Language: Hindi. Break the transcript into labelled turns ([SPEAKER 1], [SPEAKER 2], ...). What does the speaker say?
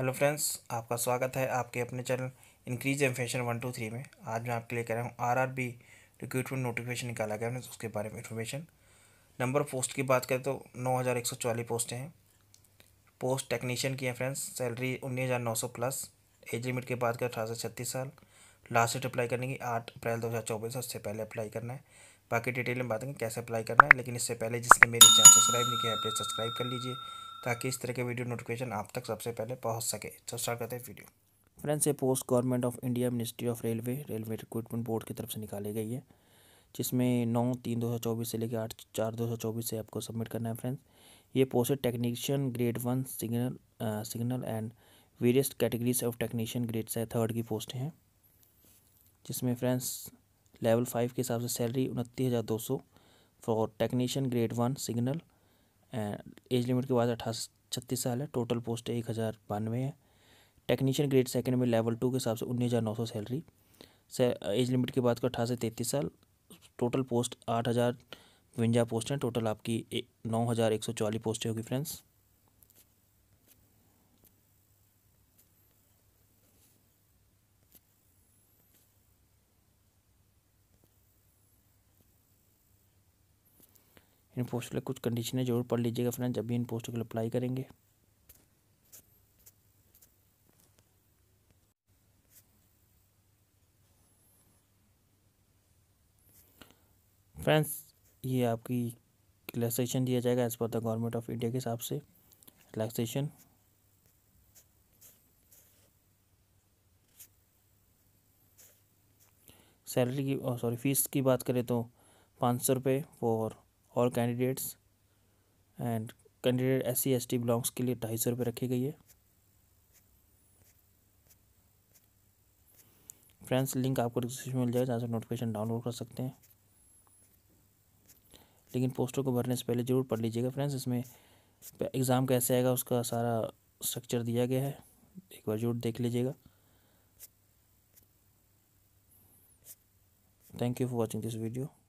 [SPEAKER 1] हेलो फ्रेंड्स आपका स्वागत है आपके अपने channel increase M fashion one two three में आज मैं आपके लिए कर रहा हूँ R R B recruitment notification निकाला गया है उसके बारे में इन्फॉर्मेशन नंबर पोस्ट की बात करें तो नौ हज़ार एक सौ चौलीस पोस्टें हैं पोस्ट टेक्नीशियन की हैं फ्रेंड्स सैलरी उन्नीस हज़ार नौ सौ प्लस एज लिमिट की बात करें तो अठारह सौ छत्तीस साल लास्ट डेट अप्लाई करने की आठ अप्रैल दो हज़ार चौबीस उससे पहले अप्लाई करना है बाकी डिटेल में बात कैसे अप्लाई करना है लेकिन इससे पहले जिसने मेरे चैनल सब्सक्राइब नहीं किया है प्लीज़ सब्सक्राइब कर लीजिए ताकि इस तरह के वीडियो नोटिफिकेशन आप तक सबसे पहले पहुँच सके तो स्टार्ट करते हैं वीडियो फ्रेंड्स ये post government of India ministry of railway railway recruitment board की तरफ से निकाली गई है जिसमें नौ तीन दो हज़ार चौबीस से लेकर आठ चार दो हज़ार चौबीस से आपको सबमिट करना है फ्रेंड्स ये पोस्ट है technician grade one signal signal and various categories of technician grade से थर्ड की पोस्ट हैं जिसमें फ्रेंड्स लेवल फाइव के हिसाब से सैलरी उनतीस हज़ार दो सौ for technician grade one signal age limit के बाद अठारह छत्तीस साल है टोटल पोस्ट एक हज़ार बानवे है टेक्नीशियन ग्रेड सेकेंड में लेवल टू के हिसाब से उन्नीस हज़ार नौ सौ सैलरी से एज uh, लिमिट के बाद का अठारह से तैंतीस साल टोटल पोस्ट आठ हज़ार बवंजा पोस्ट हैं टोटल आपकी नौ हज़ार एक सौ चौवालीस पोस्टें होगी फ्रेंड्स इन पोस्ट के लिए कुछ कंडीशनें जरूर पढ़ लीजिएगा फ्रेंड जब भी इन पोस्ट के लिए अप्लाई करेंगे फ्रेंड्स ये आपकी रिलैक्सेशन दिया जाएगा as per the government of India के हिसाब से रिलैक्सेशन सैलरी की सॉरी oh, फीस की बात करें तो पाँच सौ रुपये for all candidates and candidate S C S T belongs के लिए ढाई सौ रुपये रखी गई है फ्रेंड्स लिंक आपको डिस्क्रिप्शन में मिल जाएगा जहाँ से नोटिफिकेशन डाउनलोड कर सकते हैं लेकिन पोस्टों को भरने से पहले ज़रूर पढ़ लीजिएगा फ्रेंड्स इसमें एग्ज़ाम कैसे आएगा उसका सारा स्ट्रक्चर दिया गया है एक बार जरूर देख लीजिएगा thank you for watching this video